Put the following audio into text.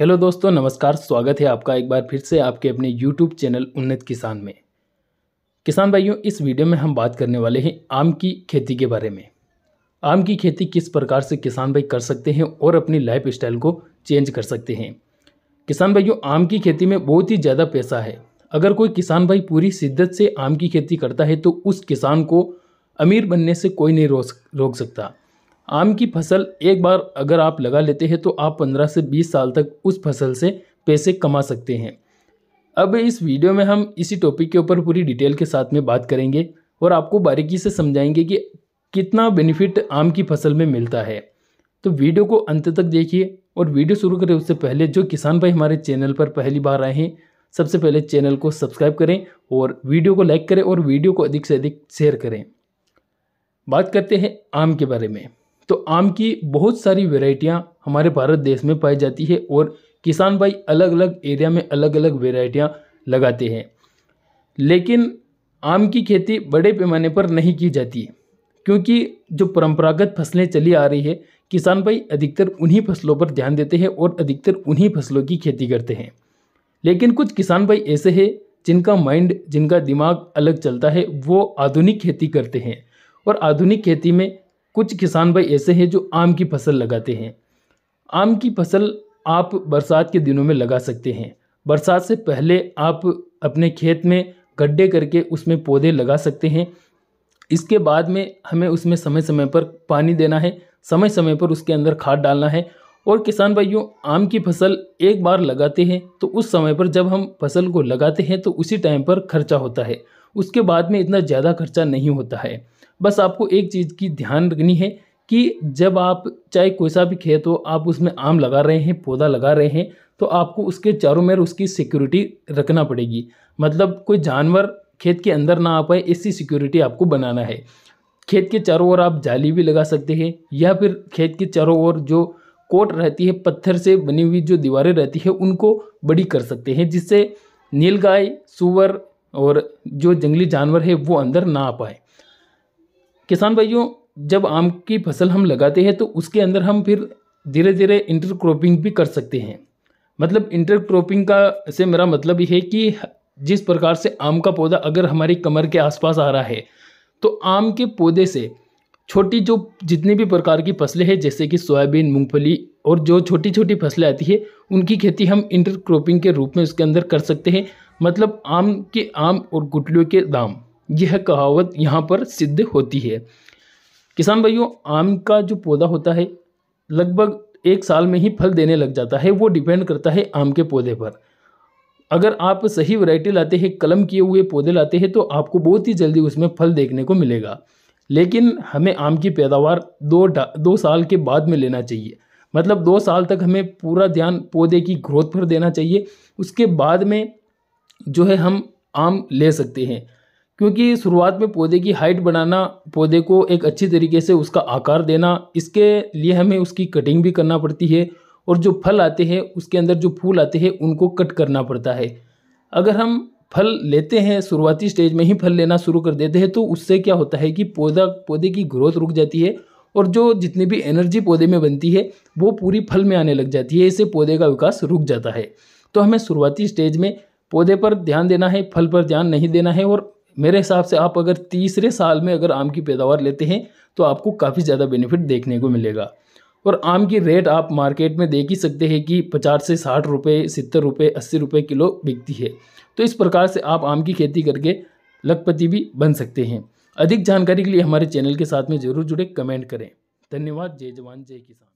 hello दोस्तों नमस्कार स्वागत है आपका एक बार फिर से आपके अपने यूट्यूब चैनल उन्नत किसान में किसान भाइयों इस वीडियो में हम बात करने वाले हैं आम की खेती के बारे में आम की खेती किस प्रकार से किसान भाई कर सकते हैं और अपनी लाइफ स्टाइल को चेंज कर सकते हैं किसान भाइयों आम की खेती में बहुत ही ज़्यादा पैसा है अगर कोई किसान भाई पूरी शिद्दत से आम की खेती करता है तो उस किसान को अमीर बनने से कोई नहीं रोक सकता आम की फसल एक बार अगर आप लगा लेते हैं तो आप 15 से 20 साल तक उस फसल से पैसे कमा सकते हैं अब इस वीडियो में हम इसी टॉपिक के ऊपर पूरी डिटेल के साथ में बात करेंगे और आपको बारीकी से समझाएंगे कि कितना बेनिफिट आम की फसल में मिलता है तो वीडियो को अंत तक देखिए और वीडियो शुरू करें उससे पहले जो किसान भाई हमारे चैनल पर पहली बार आए हैं सबसे पहले चैनल को सब्सक्राइब करें और वीडियो को लाइक करें और वीडियो को अधिक से अधिक शेयर करें बात करते हैं आम के बारे में तो आम की बहुत सारी वेराइटियाँ हमारे भारत देश में पाई जाती है और किसान भाई अलग अलग एरिया में अलग अलग वेराइटियाँ लगाते हैं लेकिन आम की खेती बड़े पैमाने पर नहीं की जाती क्योंकि जो परंपरागत फसलें चली आ रही है किसान भाई अधिकतर उन्हीं फसलों पर ध्यान देते हैं और अधिकतर उन्हीं फसलों की खेती करते हैं लेकिन कुछ किसान भाई ऐसे हैं जिनका माइंड जिनका दिमाग अलग चलता है वो आधुनिक खेती करते हैं और आधुनिक खेती में कुछ किसान भाई ऐसे हैं जो आम की फसल लगाते हैं आम की फसल आप बरसात के दिनों में लगा सकते हैं बरसात से पहले आप अपने खेत में गड्ढे करके उसमें पौधे लगा सकते हैं इसके बाद में हमें उसमें समय समय पर पानी देना है समय समय पर उसके अंदर खाद डालना है और किसान भाइयों आम की फसल एक बार लगाते हैं तो उस समय पर जब हम फसल को लगाते हैं तो उसी टाइम पर खर्चा होता है उसके बाद में इतना ज़्यादा खर्चा नहीं होता है बस आपको एक चीज़ की ध्यान रखनी है कि जब आप चाहे कोई सा भी खेत हो आप उसमें आम लगा रहे हैं पौधा लगा रहे हैं तो आपको उसके चारों मेर उसकी सिक्योरिटी रखना पड़ेगी मतलब कोई जानवर खेत के अंदर ना आ पाए इसकी सिक्योरिटी आपको बनाना है खेत के चारों ओर आप जाली भी लगा सकते हैं या फिर खेत के चारों ओर जो कोट रहती है पत्थर से बनी हुई जो दीवारें रहती है उनको बड़ी कर सकते हैं जिससे नीलगाय सुअर और जो जंगली जानवर है वो अंदर ना आ पाए किसान भाइयों जब आम की फसल हम लगाते हैं तो उसके अंदर हम फिर धीरे धीरे इंटरक्रॉपिंग भी कर सकते हैं मतलब इंटरक्रॉपिंग का से मेरा मतलब ये है कि जिस प्रकार से आम का पौधा अगर हमारी कमर के आसपास आ रहा है तो आम के पौधे से छोटी जो जितनी भी प्रकार की फसलें हैं जैसे कि सोयाबीन मूंगफली और जो छोटी छोटी फसलें आती है उनकी खेती हम इंटर क्रॉपिंग के रूप में उसके अंदर कर सकते हैं मतलब आम के आम और गुटलियों के दाम यह कहावत यहाँ पर सिद्ध होती है किसान भाइयों आम का जो पौधा होता है लगभग एक साल में ही फल देने लग जाता है वो डिपेंड करता है आम के पौधे पर अगर आप सही वैरायटी लाते हैं कलम किए हुए पौधे लाते हैं तो आपको बहुत ही जल्दी उसमें फल देखने को मिलेगा लेकिन हमें आम की पैदावार दो दो साल के बाद में लेना चाहिए मतलब दो साल तक हमें पूरा ध्यान पौधे की ग्रोथ पर देना चाहिए उसके बाद में जो है हम आम ले सकते हैं क्योंकि शुरुआत में पौधे की हाइट बनाना पौधे को एक अच्छी तरीके से उसका आकार देना इसके लिए हमें उसकी कटिंग भी करना पड़ती है और जो फल आते हैं उसके अंदर जो फूल आते हैं उनको कट करना पड़ता है अगर हम फल लेते हैं शुरुआती स्टेज में ही फल लेना शुरू कर देते हैं तो उससे क्या होता है कि पौधा पौधे की ग्रोथ रुक जाती है और जो जितनी भी एनर्जी पौधे में बनती है वो पूरी फल में आने लग जाती है इससे पौधे का विकास रुक जाता है तो हमें शुरुआती स्टेज में पौधे पर ध्यान देना है फल पर ध्यान नहीं देना है और मेरे हिसाब से आप अगर तीसरे साल में अगर आम की पैदावार लेते हैं तो आपको काफ़ी ज़्यादा बेनिफिट देखने को मिलेगा और आम की रेट आप मार्केट में देख ही सकते हैं कि पचास से साठ रुपये सत्तर रुपये अस्सी रुपये किलो बिकती है तो इस प्रकार से आप आम की खेती करके लखपति भी बन सकते हैं अधिक जानकारी के लिए हमारे चैनल के साथ में जरूर जुड़े कमेंट करें धन्यवाद जय जवान जय किसान